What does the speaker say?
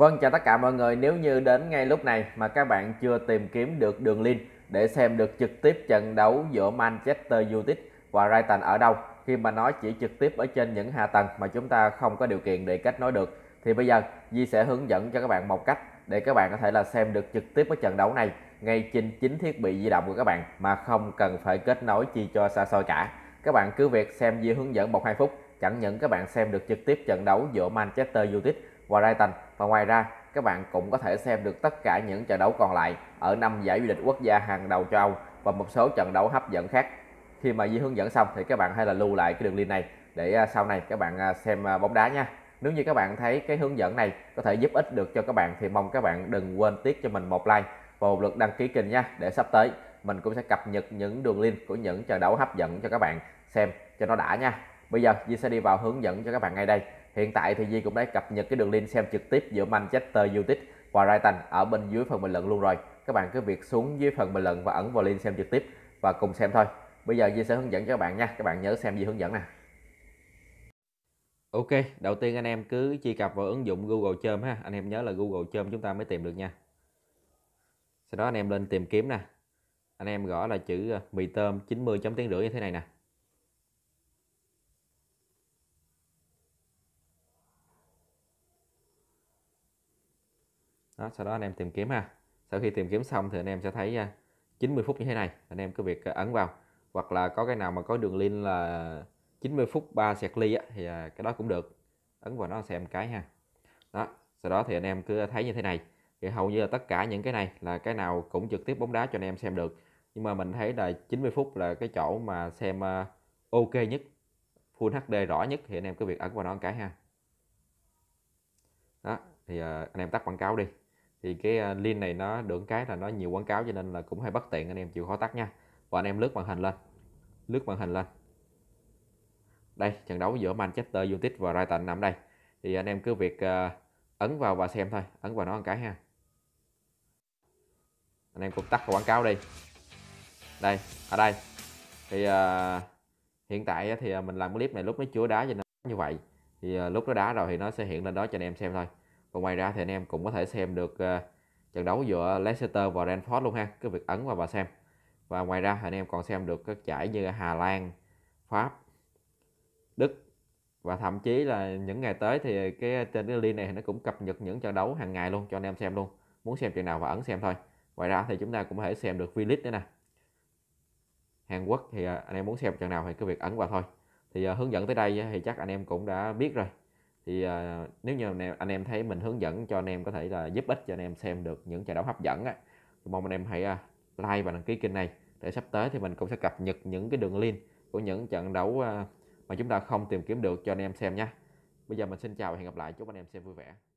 Vâng, chào tất cả mọi người. Nếu như đến ngay lúc này mà các bạn chưa tìm kiếm được đường link để xem được trực tiếp trận đấu giữa Manchester United và Brighton ở đâu khi mà nó chỉ trực tiếp ở trên những hạ tầng mà chúng ta không có điều kiện để kết nối được thì bây giờ Di sẽ hướng dẫn cho các bạn một cách để các bạn có thể là xem được trực tiếp cái trận đấu này ngay trên chính thiết bị di động của các bạn mà không cần phải kết nối chi cho xa xôi cả. Các bạn cứ việc xem Di hướng dẫn một hai phút chẳng những các bạn xem được trực tiếp trận đấu giữa Manchester United và Brighton và ngoài ra, các bạn cũng có thể xem được tất cả những trận đấu còn lại ở năm giải vô địch quốc gia hàng đầu châu Âu và một số trận đấu hấp dẫn khác. Khi mà Di hướng dẫn xong thì các bạn hay là lưu lại cái đường link này để à, sau này các bạn à, xem à, bóng đá nha. Nếu như các bạn thấy cái hướng dẫn này có thể giúp ích được cho các bạn thì mong các bạn đừng quên tiếc cho mình một like và một lượt đăng ký kênh nha để sắp tới mình cũng sẽ cập nhật những đường link của những trận đấu hấp dẫn cho các bạn xem cho nó đã nha. Bây giờ Di sẽ đi vào hướng dẫn cho các bạn ngay đây. Hiện tại thì Di cũng đã cập nhật cái đường link xem trực tiếp giữa Manchester United và Brighton ở bên dưới phần bình luận luôn rồi. Các bạn cứ việc xuống dưới phần bình luận và ấn vào link xem trực tiếp và cùng xem thôi. Bây giờ Di sẽ hướng dẫn cho các bạn nha. Các bạn nhớ xem Di hướng dẫn nè. Ok, đầu tiên anh em cứ truy cập vào ứng dụng Google Chrome ha. Anh em nhớ là Google Chrome chúng ta mới tìm được nha. Sau đó anh em lên tìm kiếm nè. Anh em gõ là chữ ờ, mì tôm 90 chấm tiếng rưỡi như thế này nè. đó sau đó anh em tìm kiếm ha sau khi tìm kiếm xong thì anh em sẽ thấy 90 à, phút như thế này anh em cứ việc à, ấn vào hoặc là có cái nào mà có đường link là 90 phút 3 sạc ly thì à, cái đó cũng được ấn vào nó xem cái ha đó sau đó thì anh em cứ thấy như thế này thì hầu như là tất cả những cái này là cái nào cũng trực tiếp bóng đá cho anh em xem được nhưng mà mình thấy là 90 phút là cái chỗ mà xem ok nhất full HD rõ nhất thì anh em cứ việc ấn vào nó cái ha đó thì anh em tắt quảng cáo đi thì cái à, link này nó được cái là nó nhiều quảng cáo cho nên là cũng hơi bất tiện anh em chịu khó tắt nha và anh em lướt màn hình lên lướt màn hình lên đây trận đấu giữa Manchester United và Brighton nằm đây thì anh em cứ việc uh, ấn vào và xem thôi ấn vào nó một cái ha anh em cũng tắt quảng cáo đi đây ở đây thì uh, hiện tại thì mình làm clip này lúc nó chưa đá cho nên như vậy thì uh, lúc nó đá rồi thì nó sẽ hiện lên đó cho anh em xem thôi và ngoài ra thì anh em cũng có thể xem được ờ, trận đấu giữa Leicester và Brentford luôn ha cứ việc ấn vào và xem và ngoài ra anh em còn xem được các giải như Hà Lan Pháp Đức và thậm chí là những ngày tới thì cái trên cái link này nó cũng cập nhật những trận đấu hàng ngày luôn cho anh em xem luôn muốn xem trận nào và ấn xem thôi ngoài ra thì chúng ta cũng có thể xem được V League nữa nè Hàn Quốc thì ờ, anh em muốn xem trận nào thì cứ việc ấn vào thôi thì ờ, hướng dẫn tới đây thì chắc anh em cũng đã biết rồi thì à, nếu như anh em thấy mình hướng dẫn cho anh em có thể là giúp ích cho anh em xem được những trận đấu hấp dẫn á mong anh em hãy à, like và đăng ký kênh này để sắp tới thì mình cũng sẽ cập nhật những cái đường link của những trận đấu à, mà chúng ta không tìm kiếm được cho anh em xem nha bây giờ mình xin chào và hẹn gặp lại chúc anh em xem vui vẻ